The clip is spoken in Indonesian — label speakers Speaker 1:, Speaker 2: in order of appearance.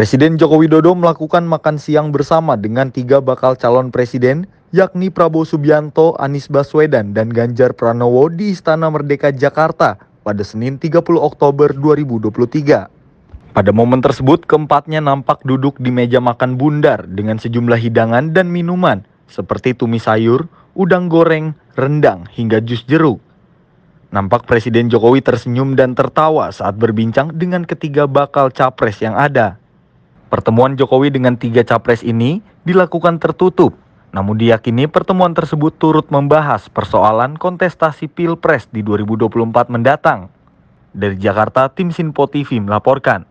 Speaker 1: Presiden Joko Widodo melakukan makan siang bersama dengan tiga bakal calon presiden, yakni Prabowo Subianto, Anies Baswedan, dan Ganjar Pranowo di Istana Merdeka Jakarta pada Senin 30 Oktober 2023. Pada momen tersebut, keempatnya nampak duduk di meja makan bundar dengan sejumlah hidangan dan minuman seperti tumis sayur, udang goreng, rendang, hingga jus jeruk. Nampak Presiden Jokowi tersenyum dan tertawa saat berbincang dengan ketiga bakal capres yang ada. Pertemuan Jokowi dengan tiga capres ini dilakukan tertutup, namun diyakini pertemuan tersebut turut membahas persoalan kontestasi Pilpres di 2024 mendatang. Dari Jakarta, tim Sinpo TV melaporkan.